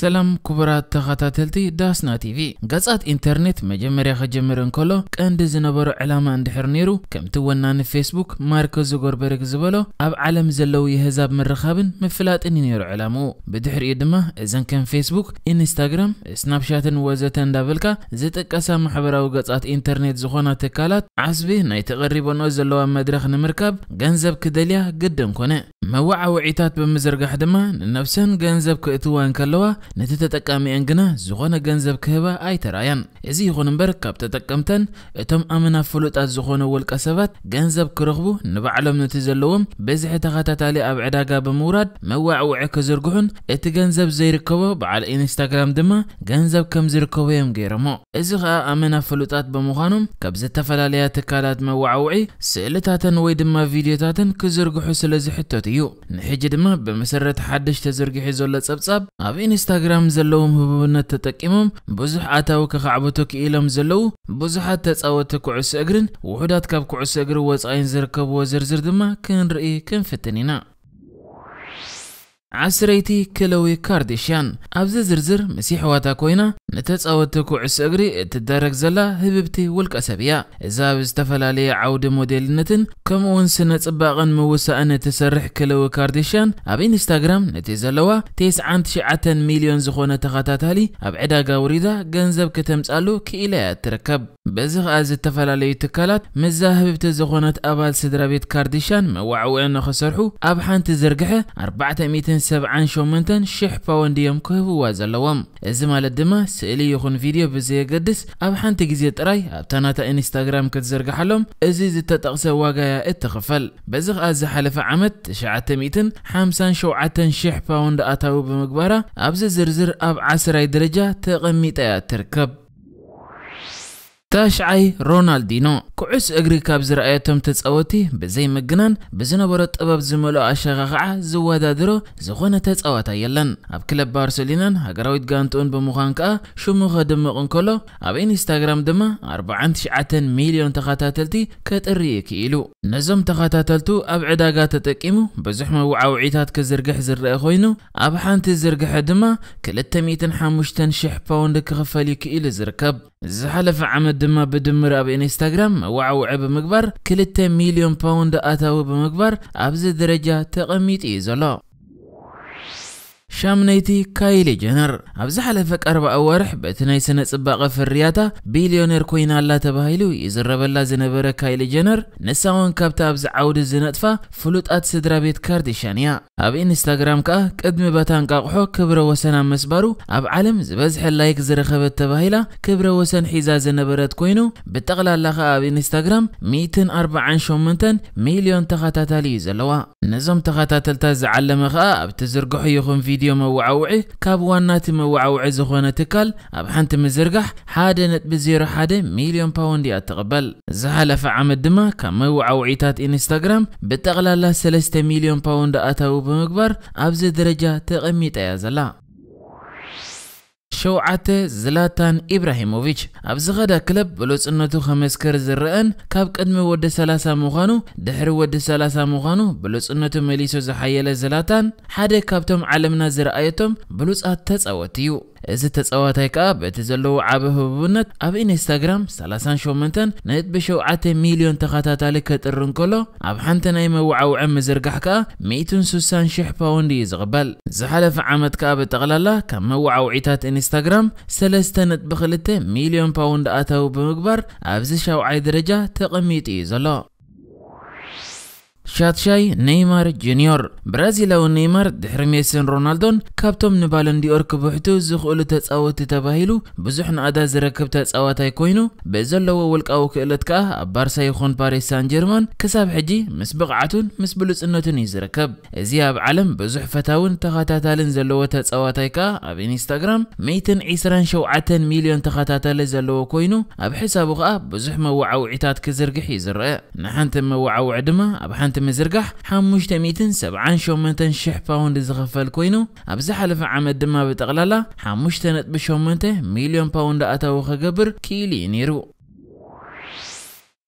سلام كبرات تغطى داسنا تي في غزات انترنت مجمري خجمر انكولو كاند زنبرو علامة اندحر نيرو كمتوانان فيسبوك ماركزو غربرك زبالو اب عالم زلو يهزاب من رخابن مفلات اني نيرو علامو بدحر ادما ازن كان فيسبوك انستاغرام سناب شات وزتن دابلكا زيت اكاسا محبراو غزات انترنت زخونا تكالات عزبي ناي تغربو نو زلو مدرخ نمركاب غنزب كدليا قدن كونه موعة وعيتات بمزرقة حدما نفسن غنزب كأتوان كلوه نت تتكامي أنجنا زخون جنزب كهبا أي تراين إذا يخون مبرك بتتكامتن تم أمنا فلوت از الزخون والكسبات جنزب كرغبو نبعلم نتزلوهم بزح تغتتالي أبعدا جاب مورد موع وعك زرقون اتجنزب زيركوا على إنستغرام دما جنزب كم زركوا يم جيرمو إذا أمنا فلوتات بمخانم كبز تفلاليات تكالات موع وعي سئلتاتن ما فيديوتاتن كزرقو حسل زحتوتيو نحج دما بمسرة حدش تزرقي حزولة صبصب أب إنستغرام ኢንስታግራም ዘለዎም ህቡብነት ተጠቂሞም ብዙሕ ኣታዊ ክኸዕብቱ ክኢሎም ዘለዉ ብዙሓት ተፃወቲ ኩዕሶ እግርን ውሑዳት ካብ ኩዕሶ እግሪ ወፃኢን ዝርከብዎ ዝርዝር ድማ ክንርኢ ክንፍትን ኢና عسريتي كلوي كارديشيان أبز زرزر مسيح واتا كوينا نتتصاوت كوعس أجري تدارك زلا هببتي ولك أسابيع إذا بستفلا لي عود موديل نتن كم ون سنة صباغن موسى أن تسرح كلوي كارديشيان أب إنستغرام نتي زلوا تيس عند شعة مليون زخونة تخاتاتالي أب عداقا وريدا جنزب كتمسألو كإلا تركب بزخ از تفلالی تکالات مزه به تزخونت آباد سدرابیت کردیشان موعوئن نخسرحو آب حنت زرقه 470 شومنتن شح پوندیم که هو وازلوام از مال دما سئلی خون ویدیو بزی قدس آب حنت گزیت رای آب تنات اینستاگرام کد زرقه حلم ازیز تتقس واجای اتخفل بزخ از حلف عمت 700 حمسان شو عتن شح پوند آتاو بمقبره آب ز زرزر آب عصرای درجه تقمیت ترکب ታሽዓይ ሮናልዲኖ ኩዕስ እግሪ ካብ ዝረኣየቶም ተፃወቲ ብዘይምግናን ብዝነበሮ ጥበብ ዝመልኦ ኣሸኻ ከዓ ዝወዳድሮ ዝኾነ ተፃዋታይ የለን ኣብ ክለብ ባርሰሊናን ሃገራዊት ጋንትኡን ብምዃን ከዓ ሽሙ ከድምቕ እንከሎ ኣብ ኢንስታግራም ድማ 49 ሚልዮን ተኸታተልቲ ከጥርይ ክኢሉ ነዞም ተኸታተልቱ ኣብ ዕዳጋ ተጠቂሙ ብዙሕ መወዓውዒታት ክዝርግሕ ዝረአ ኮይኑ ኣብ ሓንቲ ዝርግሐ ድማ 205,000 ፓውንድ ክኽፈል ይክኢሉ ዝርከብ ዝሓለፈ ዓመት ድማ ብድምር ኣብ ኢንስታግራም ዋዕውዕ ብምግባር 2 ሚልዮን ፓውንድ ኣታዊ ብምግባር ኣብዚ ደረጃ ተቐሚጡ እዩ ዘሎ ሻምነይቲ ካይሊ ጀነር ኣብ ዝሓለፈ ቀረባ ኣዋርሕ በቲ ናይ ስነ ጽባቐ ፍርያታ ቢልዮነር ኮይናላ ተባሂሉ ይዝረበላ ዝነበረ ካይሊ ጀነር ንሳ እውን ካብቲ ኣብዚ ዓውዲ ዝነጥፋ ፍሉጣት ስድራ ቤት ካርዲሻን እያ ኣብ ኢንስታግራም ከዓ ቅድሚ በታ እንቃቑሖ ክብረ ወሰን ኣብ መስባሩ ኣብ ዓለም ዝበዝሐ ላይክ ዝረኸበት ተባሂላ ክብረ ወሰን ሒዛ ዝነበረት ኮይኑ ብጠቕላላ ከዓ ኣብ ኢንስታግራም 148 ሚልዮን ተኸታታሊ እዩ ዘለዋ ነዞም ተኸታተልታት ዝዓለመ ከዓ ኣብቲ ዝርግሖ ይኹን ቪድዮ መወዓውዒ ካብ ዋናቲ መወዓውዒ ዝኾነ ትካል ኣብ ሓንቲ ምዝርጋሕ 1.01 ሚልዮን ፓውንድ እያ ትቕበል ዝሃለፈ ዓመት ድማ ካብ መወዓውዒታት ኢንስታግራም ብጠቕላላ 3 ሚልዮን ፓውንድ ኣታዊ ብምግባር ኣብዚ ደረጃ ተቐሚጣ እያ ዘላ ሸውዓተ ዝላታን ኢብራሂሞቭች ኣብዚ ኸዳ ክለብ ብሉፅነቱ ከመስከር ዝረአን ካብ ቅድሚ ወዲ 30 ምዃኑ ድሕሪ ወዲ 30 ምዃኑ ብሉፅነቱ መሊሶ ዝሓየለ ዝላታን ሓደ ካብቶም ዓለምና ዝረኣየቶም ብሉፃት ተፃወት እዩ እዚ ተፃዋታይ ከዓ በቲ ዘለዎ ዓበ ህቡብነት ኣብ ኢንስታግራም 38 ነጥቢ 7 ሚልዮን ተኸታታሊ ከጥሪ እንከሎ ኣብ ሓንቲ ናይ መወዓውዒ ምዝርጋሕ ከዓ 160,000 ፓውንድ እዩ ዝቕበል ዝሓለፈ ዓመት ከዓ ብጠቕላላ ካብ መወዓውዒታት ኢንስታግራም 3.2 ሚልዮን ፓውንድ ኣታዊ ብምግባር ኣብዚ ሻውዓይ ደረጃ ተቐሚጡ እዩ ዘሎ شاتشاي نيمار جونيور برازيلاዊ نيمار ድሕሪ ሜሲን ሮናልዶን ካብቶም ንባሎን ዲኦር ክብሕቱ ዝኽእሉ ተጻወቲ ተባሂሉ ብዙሕ ንኣዳ ዝረክብ ተጻዋታይ ኮይኑ ብዘለዎ ውልቃዊ ክእለት ከዓ ኣብ ባርሳ ይኹን ፓሪስ ሳን ጀርማን ክሳብ ሕጂ ምስ ብቕዓቱን ምስ ብሉፅነቱን እዩ ዝርከብ እዚ ኣብ ዓለም ብዙሕ ፈታውን ተኸታታልን ዘለዎ ተጻዋታይ ከዓ ኣብ ኢንስታግራም 127 ሚልዮን ተኸታታሊ ዘለዎ ኮይኑ ኣብ ሕሳቡ ከዓ ብዙሕ መወዓውዒታት ክዝርግሕ እዩ ዝረአ ንሓንቲ መወዓውዒ ድማ ኣብ ሓንቲ تم مزرقح حام مش تمي تنسب عن شو من تنشح باوند زغفل كوينو أبزح لف عمد دما بتغلالا حام مش تنت بشو مليون باوند أتاو خقبر كيلي نيرو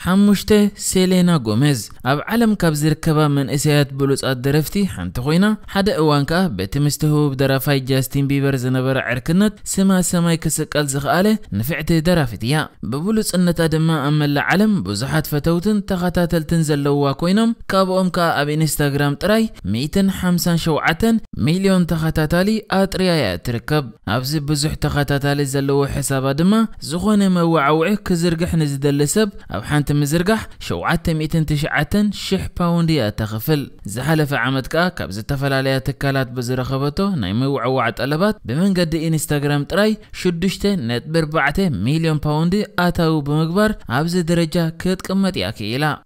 ሓሙሽተ ሴሌና ጎሜዝ ኣብ ዓለም ካብ ዝርከባ መንእሰያት ብሉፃት ደረፍቲ ሓንቲ ኮይና ሓደ እዋን ከዓ በቲ ምስቲ ህቡብ ደራፋይ ጃስቲን ቢበር ዝነበረ ዕርክነት ስማ ሰማይ ክስቀል ዝኽኣለ ንፍዕቲ ደራፊት እያ ብብሉፅነታ ድማ ኣብ መላእ ዓለም ብዙሓት ፈተውትን ተኸታተልትን ዘለዋ ኮይኖም ካብኦም ከዓ ኣብ ኢንስታግራም ጥራይ 157 ሚልዮን ተኸታታሊ ኣጥርያ እያ ትርከብ ኣብዚ ብዙሕ ተኸታታሊ ዘለዎ ሕሳባ ድማ ዝኾነ መወዓውዒ ክዝርግሕ ንዝደሊ ሰብ ኣብ ሓንቲ مزرقح شوعت ميتن تشعتن شح باوندية تخفل زحلف عمدكا كابز التفل عليا تكالات بزر خبطو نايمو عوعة طلبات بمن قد انستغرام تراي شدشت نت بربعته مليون باوندي اتاو بمقبر عبز درجة كتك امتياكي الى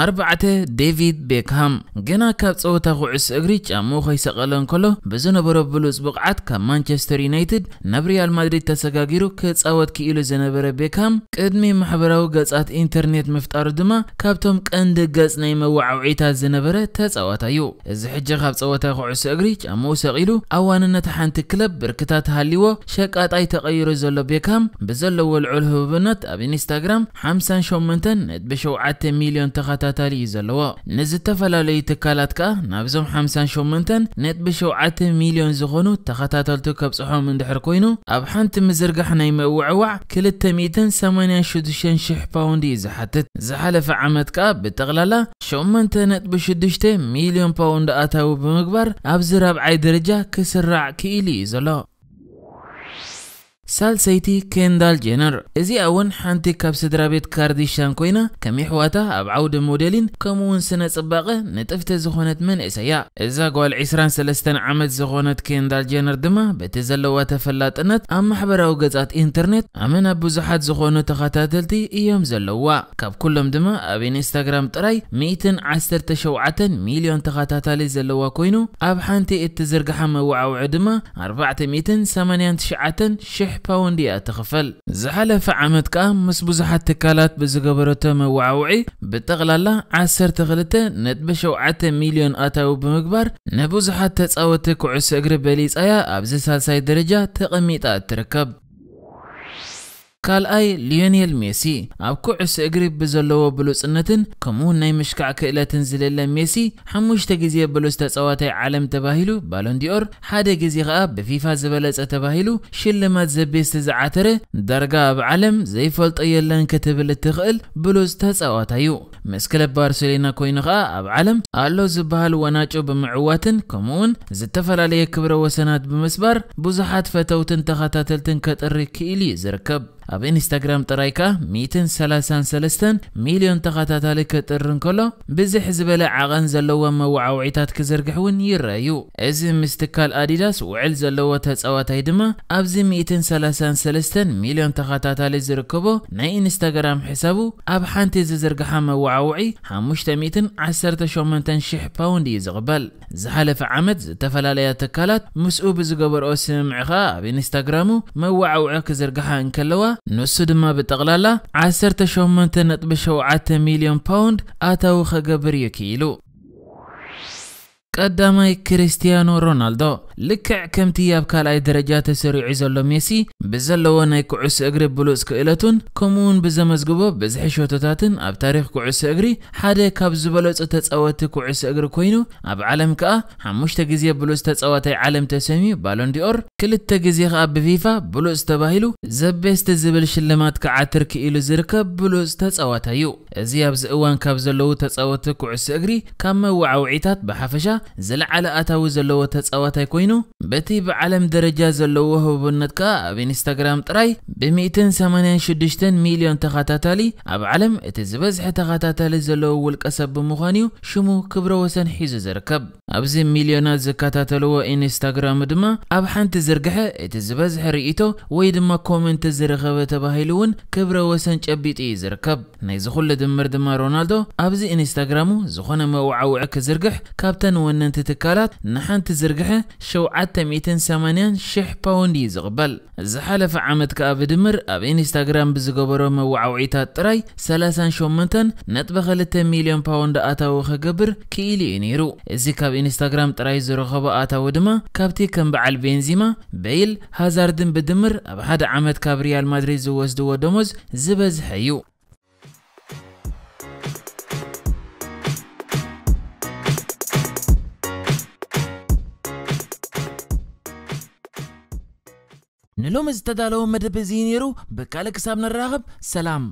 ኣርባዕተ ዴቪድ ቤክሃም ገና ካብ ፀወታ ኩዕሶ እግሪ ጫሙ ከይሰቐለ እንከሎ ብዝነበሮ ብሉፅ ብቕዓት ካብ ማንቸስተር ዩናይትድ ናብ ሪያል ማድሪድ ተሰጋጊሩ ክፃወት ክኢሉ ዝነበረ ቤክሃም ቅድሚ ማሕበራዊ ገጻት ኢንተርኔት ምፍጣሩ ድማ ካብቶም ቀንዲ ገጽ ናይ መወዓውዒታት ዝነበረ ተፃዋታ እዩ እዚ ሕጂ ካብ ፀወታ ኩዕሶ እግሪ ጫምኡ ሰቂሉ ኣዋንነት ሓንቲ ክለብ ብርክታት ሃልይዎ ሸቃጣይ ተቐይሩ ዘሎ ቤካም ብዘለዎ ልዑል ህቡብነት ኣብ ኢንስታግራም 58 ነጥቢ 7 ሚልዮን ተኸታ ተኸታታሊ እዩ ዘለዎ ንዝተፈላለዩ ትካላት ከኣ ናብዞም 58 ነጥቢ 7 ሚልዮን ዝኾኑ ተኸታተልቱ ከብፅሖም እንድሕር ኮይኑ ኣብ ሓንቲ ምዝርጋሕ ናይ ምእውዕዋዕ 286,000 ፓውንድ እዩ ዝሓትት ዝሓለፈ ዓመት ከኣ ብጠቕላላ 8.6 ሚልዮን ፓውንድ ኣታዊ ብምግባር ኣብዚ ራብዓይ ደረጃ ክስራዕ ክኢሉ እዩ ዘሎ ሳልሰይቲ ኬንዳል ጄነር እዚኣ እውን ሓንቲ ካብ ስድራ ቤት ካርዲሽያን ኮይና ከም ኣሕዋታ ኣብ ዓውደ ሞዴሊን ከምኡውን ስነ ጽባቐ ንጥፍቲ ዝኾነት መንእሰይ እያ እዛ ጓል 23 ዓመት ዝኾነት ኬንዳል ጄነር ድማ በቲ ዘለዋ ተፈላጥነት ኣብ ማሕበራዊ ገጻት ኢንተርኔት ኣመና ብዙሓት ዝኾኑ ተኸታተልቲ እዮም ዘለዋ ካብ ኩሎም ድማ ኣብ ኢንስታግራም ጥራይ 117 ሚልዮን ተኸታታሊ ዘለዋ ኮይኑ ኣብ ሓንቲ እትዝርግሓ መወዓውዒ ድማ 489 ሽሕ صحيح باوندي اتخفل زعل فعمت كام مس بزحة تكالات بزقبرته موعوعي بتغلالة عسر تغلته نت بشو مليون اتاو بمكبر نبوزحة تتساوته كعس اقرب بليس ايا سالساي درجة تقميت اتركب ካልኣይ ሊዮኔል ሜሲ ኣብ ኩዕሶ እግሪ ብዘለዎ ብሉፅነትን ከምኡውን ናይ ምሽካዕ ክእለትን ዝለለ ሜሲ ሓሙሽተ ግዜ ብሉፅ ተፃዋታይ ዓለም ተባሂሉ ባሎንዲኦር ሓደ ግዜ ከዓ ብፊፋ ዝበለፀ ተባሂሉ ሽልማት ዘቤስቲ ዝዓተረ ዳርጋ ኣብ ዓለም ዘይፈልጦ የለን ክትብል እትኽእል ብሉፅ ተፃዋታይ እዩ ምስ ክለብ ባርሴሎና ኮይኑ ከዓ ኣብ ዓለም ኣሎ ዝበሃል ወናጮ ብምዕዋትን ከምኡውን ዝተፈላለየ ክብረ ወሰናት ብምስባር ብዙሓት ፈተውትን ተኸታተልትን ከጥሪ ክኢል እዩ ዝርከብ ኣብ ኢንስታግራም ጥራይ ከኣ 133 ሚልዮን ተኸታታሊ ክጥሪ እንከሎ ብዝሕ ዝበለ ዓቐን ዘለዎም መወዓውዒታት ክዝርግሕ እውን ይረአዩ እዚ ምስ ትካል ኣዲዳስ ውዕል ዘለዎ ተፃዋታይ ድማ ኣብዚ 133 ሚልዮን ተኸታታሊ ዝርከቦ ናይ ኢንስታግራም ሕሳቡ ኣብ ሓንቲ ዝዝርግሓ መወዓውዒ 518,000 ፓውንድ እዩ ዝቕበል ዝሓለፈ ዓመት ዝተፈላለያ ትካላት ምስኡ ብዝገበርኦ ስምምዕ ኸኣ ኣብ ኢንስታግራሙ መወዓውዒ ክዝርግሓ እንከለዋ نسود ما بتغلالة عسر تشومن تنطبشو عتا مليون باوند آتاو خقبر يكيلو قدامي كريستيانو رونالدو لكع كم تياب كالاي درجات سريع زلو ميسي بزلو ناي كعس اغري بلوس كيلتون كومون بزمزغبو بزحشوتاتن وتاتن اب تاريخ كعس اغري حدا كاب زبلوز تتصاوت كعس اغري كوينو اب عالم كا حموش تغزي بلوز تتصاوت عالم تسمي بالون دي اور كل التغزي خاب بفيفا بلوز تباهيلو زبست زبل شلمات كع تركي الو زركا بلوز تتصاوت ايو ازي زوان كاب زلو تتصاوت كعس اغري كام وعوعيتات بحفشه زل على اتاو زلو تتصاوت كوينو ኮይኑ በቲ ብዓለም ደረጃ ዘለዎ ህቡብነት ከዓ ኣብ ኢንስታግራም ጥራይ ብ186 ሚልዮን ተኸታታሊ ኣብ ዓለም እቲ ዝበዝሐ ተኸታታሊ ዘለዎ ውልቀ ሰብ ብምዃን እዩ ሽሙ ክብረ ወሰን ሒዙ ዝርከብ ኣብዚ ሚልዮናት ዝከታተልዎ ኢንስታግራም ድማ ኣብ ሓንቲ ዝርግሐ እቲ ዝበዝሐ ርእቶ ወይ ድማ ኮመንት ዝረኸበ ተባሂሉ እውን ክብረ ወሰን ጨቢጡ እዩ ዝርከብ ናይዚ ኩሉ ድምር ድማ ሮናልዶ ኣብዚ ኢንስታግራሙ ዝኾነ መወዓውዒ ክዝርግሕ ካብተን ወነንቲ ትካላት ንሓንቲ ዝርግሐ شوعت 280 ሽሕ ፓውንድ እዩ ዝቕበል ዝሓለፈ ዓመት ከኣ ብድምር ኣብ ኢንስታግራም ብዝገበሮ መወዓውዒታት ጥራይ 38.2 ሚልዮን ፓውንድ ኣታዊ ከገብር ክኢሉ እዩ ነይሩ እዚ ካብ ኢንስታግራም ጥራይ ዝረኸቦ ኣታዊ ድማ ካብቲ ከም በዓል ቤንዚማ በይል ሃዛርድን ብድምር ኣብ ሓደ ዓመት ካብ ሪያል ማድሪድ ዝወስድዎ ደሞዝ ዝበዝሐ እዩ ንሎሚ ዝተዳለወ መደብ እዚ ነይሩ ብካልእ ክሳብ ንራኸብ ሰላም